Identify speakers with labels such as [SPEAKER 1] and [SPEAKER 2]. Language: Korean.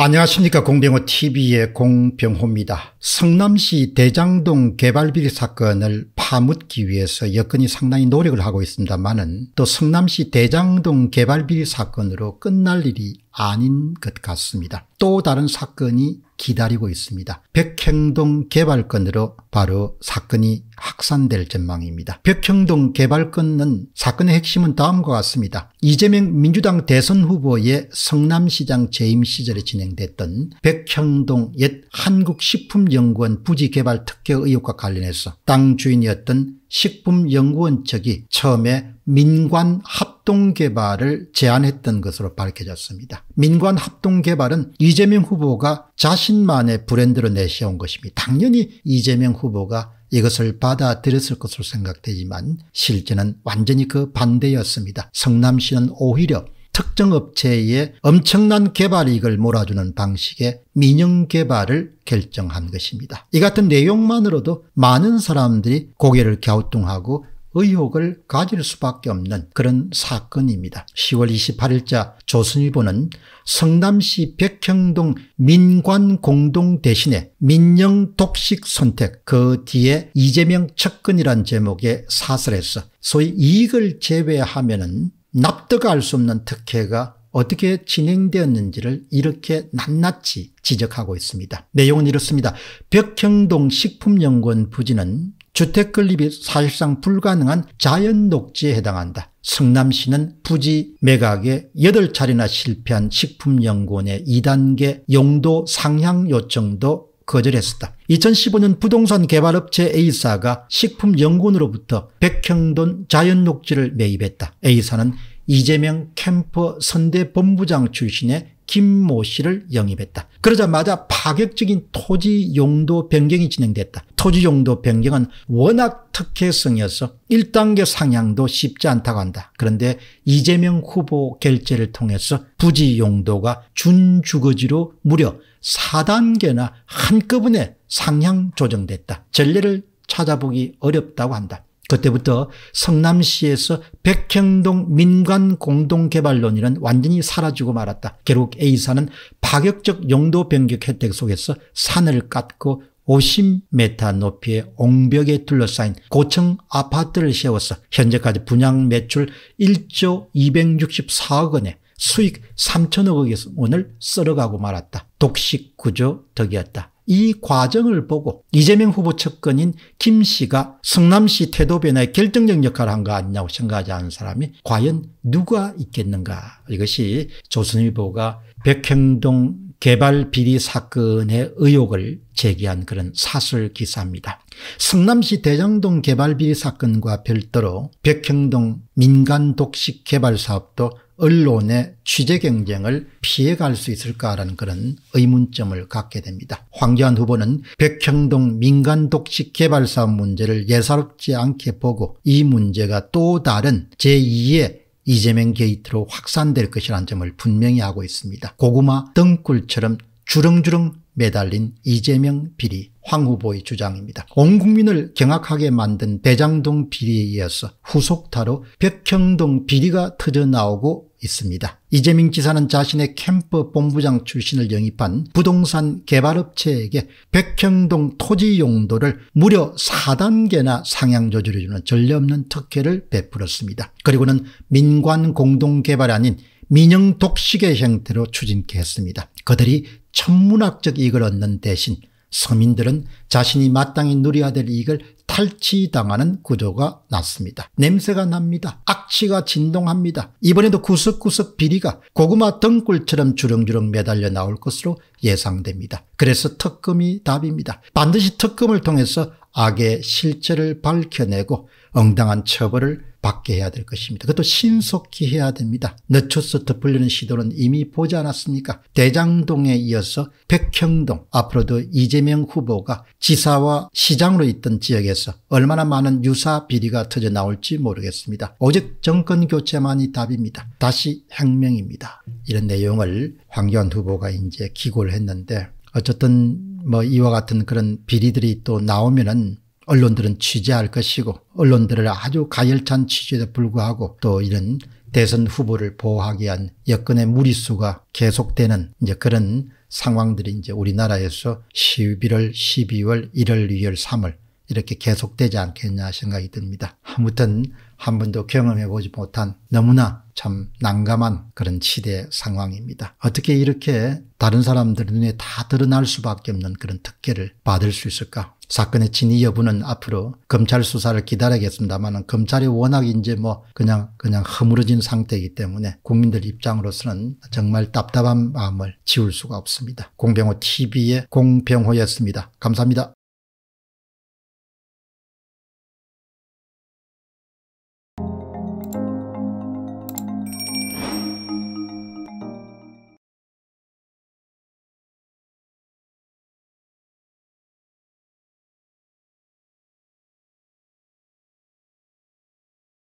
[SPEAKER 1] 안녕하십니까 공병호TV의 공병호입니다. 성남시 대장동 개발비리 사건을 파묻기 위해서 여건이 상당히 노력을 하고 있습니다만 은또 성남시 대장동 개발비리 사건으로 끝날 일이 아닌 것 같습니다. 또 다른 사건이 기다리고 있습니다. 백행동 개발건으로 바로 사건이 확산될 전망입니다. 백행동 개발건은 사건의 핵심은 다음과 같습니다. 이재명 민주당 대선 후보의 성남시장 재임 시절에 진행됐던 백형동 옛 한국식품연구원 부지개발특혜 의혹과 관련해서 땅 주인이었던 식품연구원 측이 처음에 민관합 합동 개발을 제안했던 것으로 밝혀졌습니다. 민관 합동 개발은 이재명 후보가 자신만의 브랜드로 내세운 것입니다. 당연히 이재명 후보가 이것을 받아들였을 것으로 생각되지만 실제는 완전히 그 반대였습니다. 성남시는 오히려 특정 업체에 엄청난 개발 이익을 몰아주는 방식의 민영 개발을 결정한 것입니다. 이 같은 내용만으로도 많은 사람들이 고개를 갸우뚱하고 의혹을 가질 수밖에 없는 그런 사건입니다. 10월 28일자 조선일보는 성남시 백형동 민관공동대신에 민영 독식 선택 그 뒤에 이재명 측근이란 제목의 사설에서 소위 이익을 제외하면 납득할 수 없는 특혜가 어떻게 진행되었는지를 이렇게 낱낱이 지적하고 있습니다. 내용은 이렇습니다. 백형동 식품연구원 부지는 주택 건립이 사실상 불가능한 자연 녹지에 해당한다. 성남시는 부지 매각에 8차례나 실패한 식품연구원의 2단계 용도 상향 요청도 거절했었다. 2015년 부동산 개발업체 A사가 식품연구원으로부터 백형돈 자연녹지를 매입했다. A사는 이재명 캠퍼 선대 본부장 출신의 김 모 씨를 영입했다. 그러자마자 파격적인 토지 용도 변경이 진행됐다. 토지 용도 변경은 워낙 특혜성이어서 1단계 상향도 쉽지 않다고 한다. 그런데 이재명 후보 결재를 통해서 부지 용도가 준주거지로 무려 4단계나 한꺼번에 상향 조정됐다. 전례를 찾아보기 어렵다고 한다. 그때부터 성남시에서 백형동 민관공동개발론이란 완전히 사라지고 말았다. 결국 A사는 파격적 용도 변경 혜택 속에서 산을 깎고 50m 높이의 옹벽에 둘러싸인 고층 아파트를 세워서 현재까지 분양 매출 1조 264억 원에 수익 3천억 원을 쓸어가고 말았다. 독식 구조 덕이었다. 이 과정을 보고 이재명 후보 측근인 김 씨가 성남시 태도 변화에 결정적 역할을 한 거 아니냐고 생각하지 않은 사람이 과연 누가 있겠는가. 이것이 조선일보가 백행동 개발 비리 사건의 의혹을 제기한 그런 사설 기사입니다. 성남시 대장동 개발 비리 사건과 별도로 백형동 민간 독식 개발 사업도 언론의 취재 경쟁을 피해갈 수 있을까라는 그런 의문점을 갖게 됩니다. 황교안 후보는 백형동 민간 독식 개발 사업 문제를 예사롭지 않게 보고 이 문제가 또 다른 제2의 이재명 게이트로 확산될 것이라는 점을 분명히 하고 있습니다. 고구마 등굴처럼 주렁주렁 매달린 이재명 비리 황 후보의 주장입니다. 온 국민을 경악하게 만든 대장동 비리에 이어서 후속타로 백형동 비리가 터져나오고 있습니다. 이재명 지사는 자신의 캠프 본부장 출신을 영입한 부동산 개발업체에게 백형동 토지 용도를 무려 4단계나 상향 조절해주는 전례없는 특혜를 베풀었습니다. 그리고는 민관 공동개발 아닌 민영 독식의 형태로 추진케 했습니다. 그들이 천문학적 이익을 얻는 대신 서민들은 자신이 마땅히 누려야 될 이익을 탈취당하는 구조가 났습니다. 냄새가 납니다. 악취가 진동합니다. 이번에도 구석구석 비리가 고구마 덩굴처럼 주렁주렁 매달려 나올 것으로 예상됩니다. 그래서 특검이 답입니다. 반드시 특검을 통해서 악의 실체를 밝혀내고 엉당한 처벌을 받게 해야 될 것입니다. 그것도 신속히 해야 됩니다. 너초서 덮으려는 시도는 이미 보지 않았습니까? 대장동에 이어서 백형동 앞으로도 이재명 후보가 지사와 시장으로 있던 지역에서 얼마나 많은 유사 비리가 터져 나올지 모르겠습니다. 오직 정권 교체만이 답입니다. 다시 혁명입니다. 이런 내용을 황교안 후보가 이제 기골 보도를 했는데 어쨌든 뭐 이와 같은 그런 비리들이 또 나오면은 언론들은 취재할 것이고 언론들을 아주 가열찬 취재에도 불구하고 또 이런 대선 후보를 보호하기 위한 여건의 무리수가 계속되는 이제 그런 상황들이 이제 우리나라에서 11월, 12월, 1월, 2월, 3월 이렇게 계속되지 않겠냐 생각이 듭니다. 아무튼 한 번도 경험해보지 못한 너무나 참 난감한 그런 시대 상황입니다. 어떻게 이렇게 다른 사람들 눈에 다 드러날 수밖에 없는 그런 특혜를 받을 수 있을까? 사건의 진위 여부는 앞으로 검찰 수사를 기다리겠습니다만 검찰이 워낙 이제 뭐 그냥 그냥 허물어진 상태이기 때문에 국민들 입장으로서는 정말 답답한 마음을 지울 수가 없습니다. 공병호 TV의 공병호였습니다. 감사합니다.